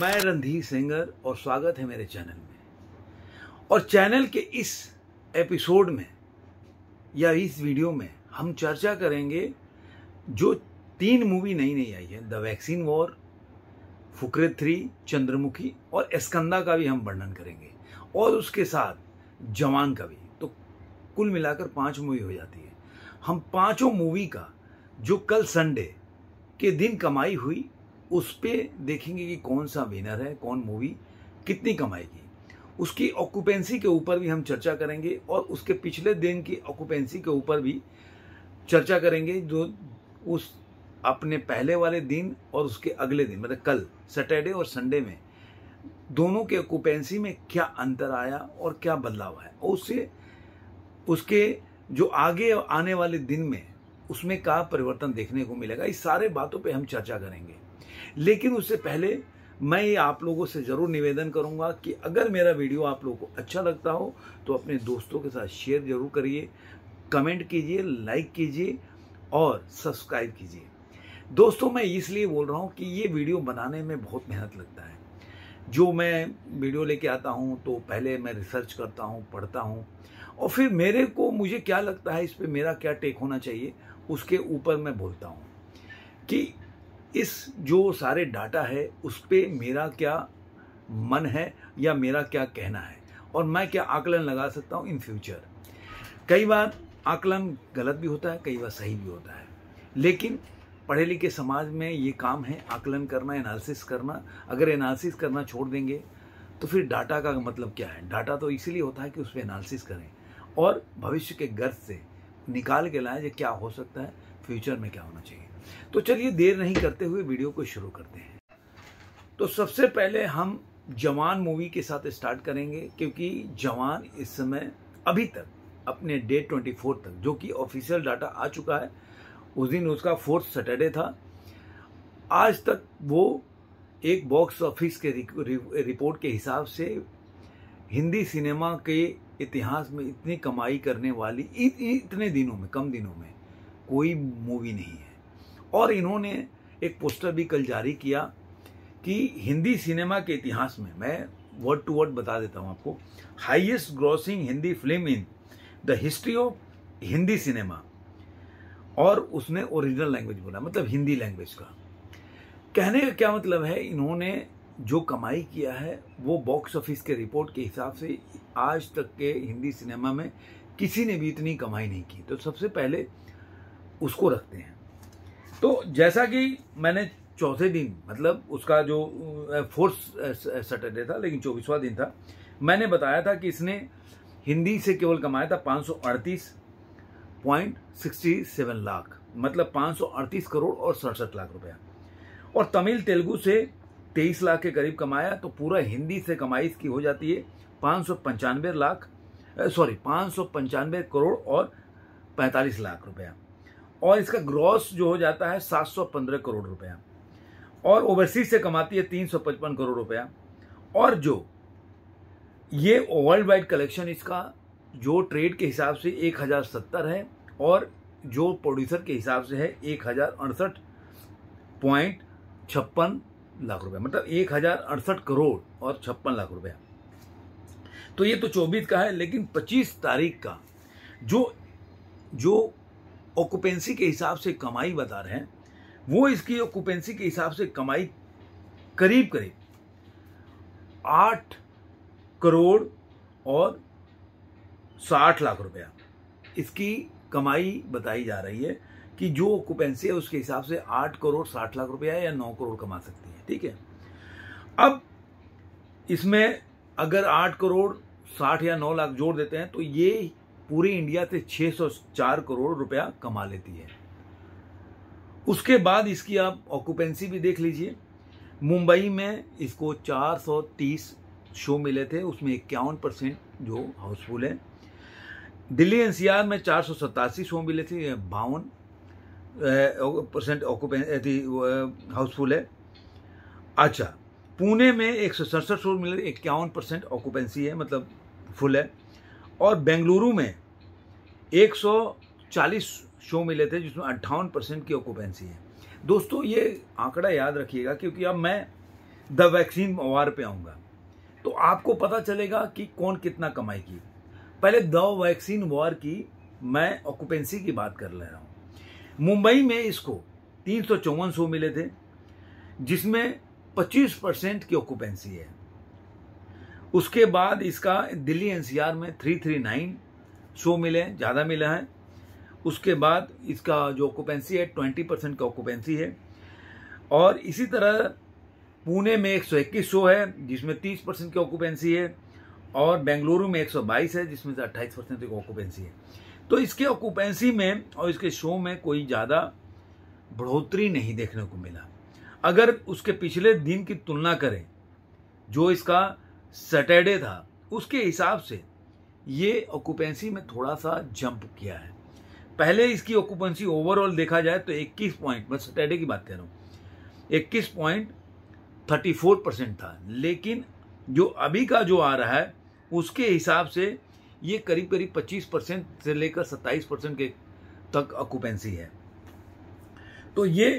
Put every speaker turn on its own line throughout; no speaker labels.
मैं रणधीर सिंगर और स्वागत है मेरे चैनल में और चैनल के इस एपिसोड में या इस वीडियो में हम चर्चा करेंगे जो तीन मूवी नई नई आई है the vaccine war Fukrey three Chandramukhi और एस्कंदा का भी हम वर्णन करेंगे और उसके साथ जवान का भी तो कुल मिलाकर पांच मूवी हो जाती है हम पांचों मूवी का जो कल संडे के दिन कमाई हुई उस पर देखेंगे कि कौन सा विनर है कौन मूवी कितनी कमाएगी उसकी ऑक्यूपेंसी के ऊपर भी हम चर्चा करेंगे और उसके पिछले दिन की ऑक्यूपेंसी के ऊपर भी चर्चा करेंगे जो उस अपने पहले वाले दिन और उसके अगले दिन मतलब कल सैटरडे और संडे में दोनों के ऑक्यूपेंसी में क्या अंतर आया और क्या बदलाव आया और उससे उसके जो आगे आने वाले दिन में उसमें क्या परिवर्तन देखने को मिलेगा इस सारे बातों पे हम चर्चा करेंगे लेकिन उससे पहले मैं ये आप लोगों से ज़रूर निवेदन करूंगा कि अगर मेरा वीडियो आप लोगों को अच्छा लगता हो तो अपने दोस्तों के साथ शेयर जरूर करिए कमेंट कीजिए लाइक कीजिए और सब्सक्राइब कीजिए दोस्तों मैं इसलिए बोल रहा हूँ कि ये वीडियो बनाने में बहुत मेहनत लगता है जो मैं वीडियो लेके आता हूँ तो पहले मैं रिसर्च करता हूँ पढ़ता हूँ और फिर मेरे को मुझे क्या लगता है इस पर मेरा क्या टेक होना चाहिए उसके ऊपर मैं बोलता हूँ कि इस जो सारे डाटा है उस पर मेरा क्या मन है या मेरा क्या कहना है और मैं क्या आकलन लगा सकता हूँ इन फ्यूचर कई बार आकलन गलत भी होता है कई बार सही भी होता है लेकिन पढ़े लिखे समाज में ये काम है आकलन करना एनालिसिस करना अगर एनालिसिस करना छोड़ देंगे तो फिर डाटा का मतलब क्या है डाटा तो इसीलिए होता है कि उस पर एनालिसिस करें और भविष्य के गर्द से निकाल के लाएं जो क्या हो सकता है फ्यूचर में क्या होना चाहिए तो चलिए देर नहीं करते हुए वीडियो को शुरू करते हैं तो सबसे पहले हम जवान मूवी के साथ स्टार्ट करेंगे क्योंकि जवान इस समय अभी तक अपने डेट ट्वेंटी फोर तक जो कि ऑफिशियल डाटा आ चुका है उस दिन उसका फोर्थ सैटरडे था आज तक वो एक बॉक्स ऑफिस के रिपोर्ट के हिसाब से हिंदी सिनेमा के इतिहास में इतनी कमाई करने वाली इतने दिनों में कम दिनों में कोई मूवी नहीं है और इन्होंने एक पोस्टर भी कल जारी किया कि हिंदी सिनेमा के इतिहास में मैं वर्ड टू वर्ड बता देता हूँ आपको highest grossing Hindi film in the history of Hindi cinema और उसने ओरिजिनल लैंग्वेज बोला मतलब हिंदी लैंग्वेज का कहने का क्या मतलब है इन्होंने जो कमाई किया है वो बॉक्स ऑफिस के रिपोर्ट के हिसाब से आज तक के हिंदी सिनेमा में किसी ने भी इतनी कमाई नहीं की तो सबसे पहले उसको रखते हैं तो जैसा कि मैंने चौथे दिन मतलब उसका जो फोर्थ सैटरडे था लेकिन चौबीसवा दिन था मैंने बताया था कि इसने हिंदी से केवल कमाया था पाँच पॉइंट सिक्सटी सेवन लाख मतलब पाँच सौ अड़तीस करोड़ और सड़सठ लाख रुपया और तमिल तेलुगु से तेईस लाख के करीब कमाया तो पूरा हिंदी से कमाई इसकी हो जाती है पाँच सौ पंचानवे लाख सॉरी पाँच सौ पंचानवे करोड़ और पैंतालीस लाख रुपया और इसका ग्रॉस जो हो जाता है 715 करोड़ रुपया और ओवरसीज से कमाती है 355 करोड़ रुपया और जो ये वर्ल्ड वाइड कलेक्शन इसका जो ट्रेड के हिसाब से एक हज़ार सत्तर है और जो प्रोड्यूसर के हिसाब से है एक हज़ार अड़सठ पॉइंट छप्पन लाख रुपया मतलब एक हज़ार अड़सठ करोड़ और छप्पन लाख रुपया तो ये तो चौबीस का है लेकिन पच्चीस तारीख का जो जो ऑक्यूपेंसी के हिसाब से कमाई बता रहे हैं वो इसकी ऑक्यूपेंसी के हिसाब से कमाई करीब करीब आठ करोड़ और साठ लाख रुपया इसकी कमाई बताई जा रही है कि जो ऑक्यूपेंसी है उसके हिसाब से आठ करोड़ साठ लाख रुपया या नौ करोड़ कमा सकती है ठीक है अब इसमें अगर आठ करोड़ साठ या नौ लाख जोड़ देते हैं तो ये पूरे इंडिया से 604 करोड़ रुपया कमा लेती है उसके बाद इसकी आप ऑक्यूपेंसी भी देख लीजिए मुंबई में इसको 430 शो मिले थे उसमें इक्यावन परसेंट जो हाउसफुल है दिल्ली एनसीआर में चार सौ सतासी शो मिले थे बावन परसेंट ऑक्यूपेंसी हाउसफुल है अच्छा पुणे में एक सौ सड़सठ शो मिले इक्यावन परसेंट ऑक्यूपेंसी है मतलब फुल है और बेंगलुरु में 140 शो मिले थे जिसमें अट्ठावन परसेंट की ऑक्यूपेंसी है दोस्तों ये आंकड़ा याद रखिएगा क्योंकि अब मैं द वैक्सीन अवार पे आऊँगा तो आपको पता चलेगा कि कौन कितना कमाई की पहले द वैक्सीन वॉर की मैं ऑक्यूपेंसी की बात कर ले रहा हूँ मुंबई में इसको तीन सौ मिले थे जिसमें 25 परसेंट की ऑक्यूपेंसी है उसके बाद इसका दिल्ली एनसीआर में थ्री थ्री नाइन शो मिले ज़्यादा मिला है उसके बाद इसका जो ऑक्यूपेंसी है ट्वेंटी परसेंट का ऑक्यूपेंसी है और इसी तरह पुणे में एक सौ इक्कीस शो है जिसमें तीस परसेंट की ऑक्यूपेंसी है और बेंगलुरु में एक सौ बाईस है जिसमें से अट्ठाईस परसेंट की ऑक्यूपेंसी है तो इसके ऑक्यूपेंसी में और इसके शो में कोई ज़्यादा बढ़ोतरी नहीं देखने को मिला अगर उसके पिछले दिन की तुलना करें जो इसका सैटरडे था उसके हिसाब से ये ऑक्यूपेंसी में थोड़ा सा जंप किया है पहले इसकी ऑक्यूपेंसी ओवरऑल देखा जाए तो 21 पॉइंट मैं सैटरडे की बात कर रहा हूँ इक्कीस पॉइंट थर्टी फोर परसेंट था लेकिन जो अभी का जो आ रहा है उसके हिसाब से ये करीब करीब पच्चीस परसेंट से लेकर सत्ताईस परसेंट के तक ऑक्यूपेंसी है तो ये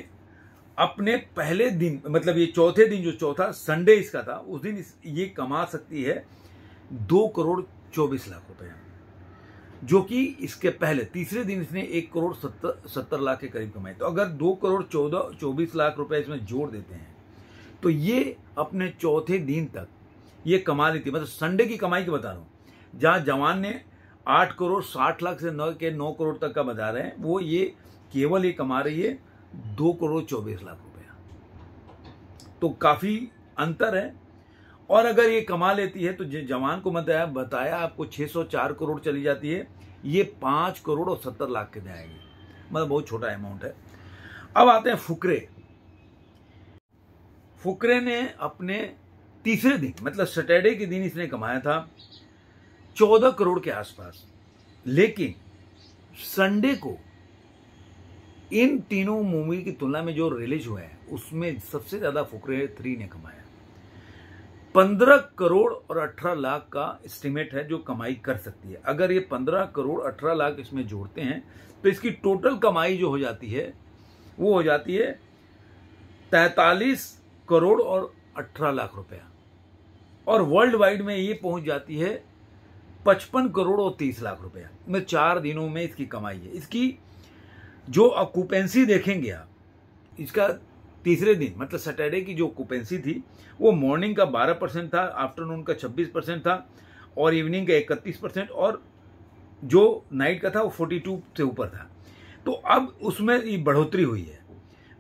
अपने पहले दिन मतलब ये चौथे दिन जो चौथा संडे इसका था उस दिन इस, ये कमा सकती है दो करोड़ चौबीस लाख रुपया जो कि इसके पहले तीसरे दिन इसने एक करोड़ सत्तर सत्तर लाख के करीब कमाए तो अगर दो करोड़ चौदह चौबीस लाख रुपए इसमें जोड़ देते हैं तो ये अपने चौथे दिन तक ये कमा लेती मतलब संडे की कमाई की बता रहा हूँ जहाँ जवान ने आठ करोड़ साठ लाख से नौ के नौ करोड़ तक का बता रहे हैं वो ये केवल ये कमा रही है दो करोड़ चौबीस लाख रुपया तो काफी अंतर है और अगर ये कमा लेती है तो जवान को मैं बताया आपको 604 करोड़ चली जाती है ये पांच करोड़ और सत्तर लाख के जाएंगे मतलब बहुत छोटा अमाउंट है अब आते हैं फुकरे फुकरे ने अपने तीसरे दिन मतलब सैटरडे के दिन इसने कमाया था चौदह करोड़ के आसपास लेकिन संडे को इन तीनों मूवी की तुलना में जो रिलीज हुए हैं उसमें सबसे ज्यादा फुकरे थ्री ने कमाया पंद्रह करोड़ और अठारह लाख का एस्टिमेट है जो कमाई कर सकती है अगर ये पंद्रह करोड़ अठारह लाख इसमें जोड़ते हैं तो इसकी टोटल कमाई जो हो जाती है वो हो जाती है तैतालीस करोड़ और अठारह लाख रुपया और वर्ल्ड वाइड में ये पहुंच जाती है पचपन करोड़ और तीस लाख रुपया मैं चार दिनों में इसकी कमाई है इसकी जो ऑक्यूपेंसी देखेंगे आप इसका तीसरे दिन मतलब सैटरडे की जो ऑक्यूपेंसी थी वो मॉर्निंग का 12 परसेंट था आफ्टरनून का 26 परसेंट था और इवनिंग का 31 परसेंट और जो नाइट का था वो 42 से ऊपर था तो अब उसमें ये बढ़ोतरी हुई है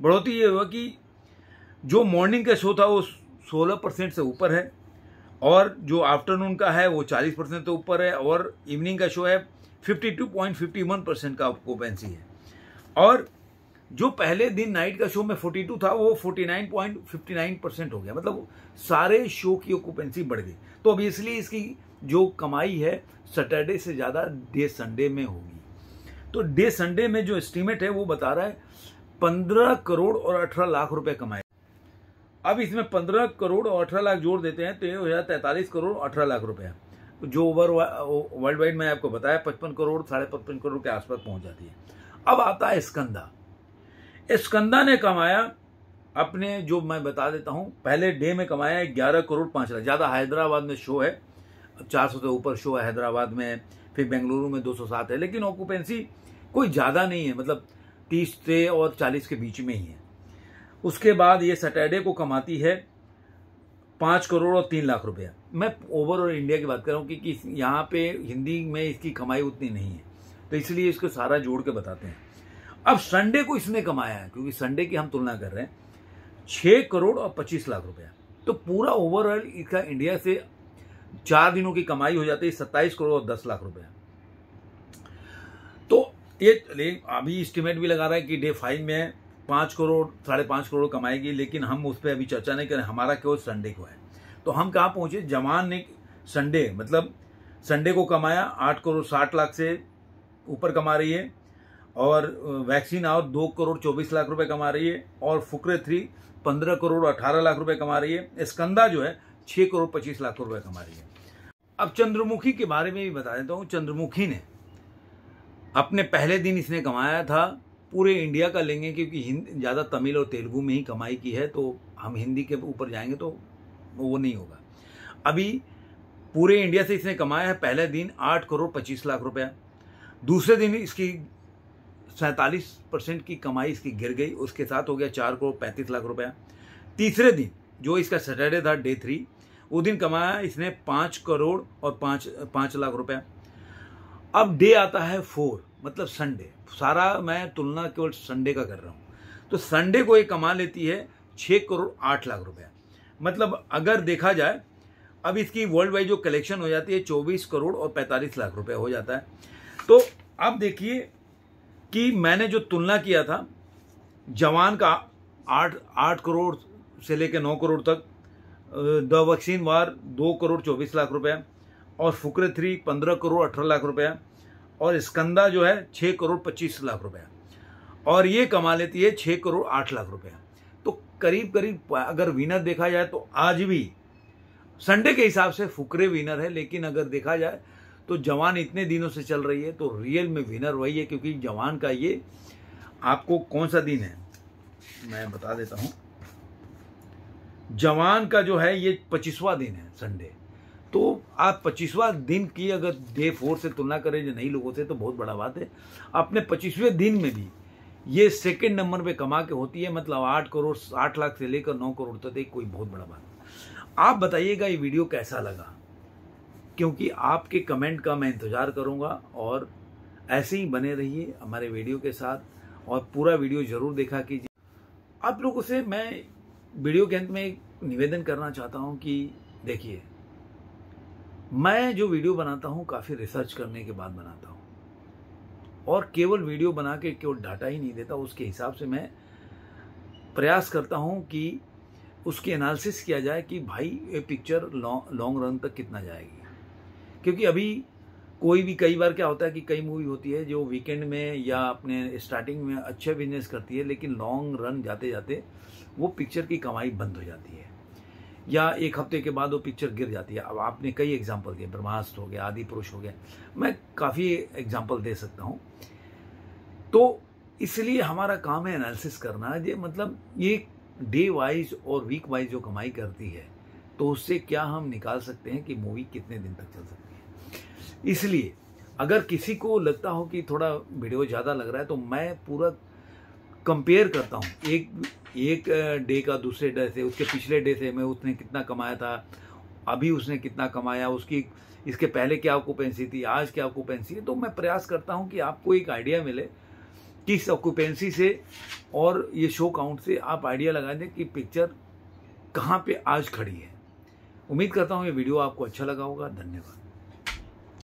बढ़ोतरी ये हुआ कि जो मॉर्निंग का शो था वो 16 परसेंट से ऊपर है और जो आफ्टरनून का है वो 40 परसेंट से ऊपर है और इवनिंग का शो है वन परसेंट का ऑक्यूपेंसी है और जो पहले दिन नाइट का शो में 42 था वो 49.59 परसेंट हो गया मतलब सारे शो की ऑक्यूपेंसी बढ़ गई तो ऑब्वियसली इसकी जो कमाई है सैटरडे से ज़्यादा डे संडे में होगी तो डे संडे में जो एस्टीमेट है वो बता रहा है पंद्रह करोड़ और अठारह लाख रुपए कमाए अब इसमें पंद्रह करोड़ और अठारह लाख जोड़ देते हैं तो ये हो जाए तैंतालीस करोड़ अठारह लाख रुपया जो ओवर वर्ल्ड वाइड मैंने आपको बताया पचपन करोड़ साढ़े पचपन करोड़ के आसपास पहुंच जाती है अब आता है स्कंदा स्कंदा ने कमाया अपने जो मैं बता देता हूं पहले डे में कमाया ग्यारह करोड़ पांच लाख ज़्यादा हैदराबाद में शो है चार सौ से ऊपर शो है हैदराबाद में फिर बेंगलुरु में दो सौ सात है लेकिन ऑक्यूपेंसी कोई ज़्यादा नहीं है मतलब तीस से और चालीस के बीच में ही है उसके बाद ये सैटरडे को कमाती है पांच करोड़ और तीन लाख रुपया मैं ओवरऑल इंडिया की बात कर रहा हूँ कि यहाँ पे हिंदी में इसकी कमाई उतनी नहीं है तो इसलिए इसको सारा जोड़ के बताते हैं अब संडे को इसने कमाया है क्योंकि संडे की हम तुलना कर रहे हैं छः करोड़ और पच्चीस लाख रुपया तो पूरा ओवरऑल इसका इंडिया से चार दिनों की कमाई हो जाती है सत्ताईस करोड़ और दस लाख रुपया तो ये अभी इस्टीमेट भी लगा रहा है कि डे फाइव में पाँच करोड़ साढ़े पाँच करोड़ कमाएगी लेकिन हम उस पर अभी चर्चा नहीं करें हमारा केवल संडे को है तो हम कहाँ पहुँचे जवान ने संडे मतलब संडे को कमाया आठ करोड़ साठ लाख से ऊपर कमा रही है और वैक्सीन आउट दो करोड़ चौबीस लाख रुपए कमा रही है और फुकरे थ्री पंद्रह करोड़ अठारह लाख रुपए कमा रही है स्कंदा जो है छः करोड़ पच्चीस लाख रुपए कमा रही है अब चंद्रमुखी के बारे में भी बता देता हूँ चंद्रमुखी ने अपने पहले दिन इसने कमाया था पूरे इंडिया का लेंगे क्योंकि ज़्यादा तमिल और तेलुगू में ही कमाई की है तो हम हिंदी के ऊपर जाएंगे तो वो नहीं होगा अभी पूरे इंडिया से इसने कमाया है पहले दिन आठ करोड़ पच्चीस लाख रुपया दूसरे दिन इसकी सैंतालीस परसेंट की कमाई इसकी गिर गई उसके साथ हो गया चार करोड़ पैंतीस लाख रुपया तीसरे दिन जो इसका सैटरडे था डे थ्री वो दिन कमाया इसने पाँच करोड़ और पाँच पाँच लाख रुपया अब डे आता है फोर मतलब संडे सारा मैं तुलना केवल संडे का कर रहा हूँ तो संडे को ये कमा लेती है छः करोड़ आठ लाख रुपया मतलब अगर देखा जाए अब इसकी वर्ल्ड वाइड जो कलेक्शन हो जाती है चौबीस करोड़ और पैंतालीस लाख रुपया हो जाता है तो अब देखिए कि मैंने जो तुलना किया था जवान का आठ आठ करोड़ से लेकर नौ करोड़ तक द वैक्सीन वार दो करोड़ चौबीस लाख रुपया और फुकरे थ्री पंद्रह करोड़ अठारह लाख रुपया और स्कंदा जो है छः करोड़ पच्चीस लाख रुपया और ये कमा लेती है छः करोड़ आठ लाख रुपया तो करीब करीब अगर विनर देखा जाए तो आज भी संडे के हिसाब से फुकरे विनर है लेकिन अगर देखा जाए तो जवान इतने दिनों से चल रही है तो रियल में विनर वही है क्योंकि जवान का ये आपको कौन सा दिन है मैं बता देता हूं जवान का जो है ये पच्चीसवा दिन है संडे तो आप पच्चीसवा दिन की अगर डे फोर से तुलना करें जो नई लोगों से तो बहुत बड़ा बात है अपने पच्चीसवें दिन में भी ये सेकेंड नंबर पे कमा के होती है मतलब आठ करोड़ आठ लाख से लेकर नौ करोड़ तक तो एक कोई बहुत बड़ा बात आप बताइएगा ये वीडियो कैसा लगा क्योंकि आपके कमेंट का मैं इंतज़ार करूंगा और ऐसे ही बने रहिए हमारे वीडियो के साथ और पूरा वीडियो ज़रूर देखा कीजिए आप लोगों से मैं वीडियो के अंत में एक निवेदन करना चाहता हूं कि देखिए मैं जो वीडियो बनाता हूँ काफ़ी रिसर्च करने के बाद बनाता हूँ और केवल वीडियो बना के केवल डाटा ही नहीं देता उसके हिसाब से मैं प्रयास करता हूँ कि उसकी एनालिसिस किया जाए कि भाई ये पिक्चर लॉन्ग रन तक कितना जाएगी क्योंकि अभी कोई भी कई बार क्या होता है कि कई मूवी होती है जो वीकेंड में या अपने स्टार्टिंग में अच्छे बिजनेस करती है लेकिन लॉन्ग रन जाते जाते वो पिक्चर की कमाई बंद हो जाती है या एक हफ्ते के बाद वो पिक्चर गिर जाती है अब आपने कई एग्जाम्पल दिए ब्रह्मास्त्र हो गया आदि पुरुष हो गया मैं काफ़ी एग्जाम्पल दे सकता हूँ तो इसलिए हमारा काम है एनालिसिस करना ये मतलब ये डे वाइज और वीक वाइज जो कमाई करती है तो उससे क्या हम निकाल सकते हैं कि मूवी कितने दिन तक चल सकती है इसलिए अगर किसी को लगता हो कि थोड़ा वीडियो ज़्यादा लग रहा है तो मैं पूरा कंपेयर करता हूँ एक एक डे का दूसरे डे से उसके पिछले डे से मैं उसने कितना कमाया था अभी उसने कितना कमाया उसकी इसके पहले क्या ऑक्यूपेंसी थी आज क्या ऑक्यूपेंसी है तो मैं प्रयास करता हूँ कि आपको एक आइडिया मिले कि इस ऑक्यूपेंसी से और ये शो काउंट से आप आइडिया लगा दें कि पिक्चर कहाँ पर आज खड़ी है उम्मीद करता हूँ ये वीडियो आपको अच्छा लगा होगा धन्यवाद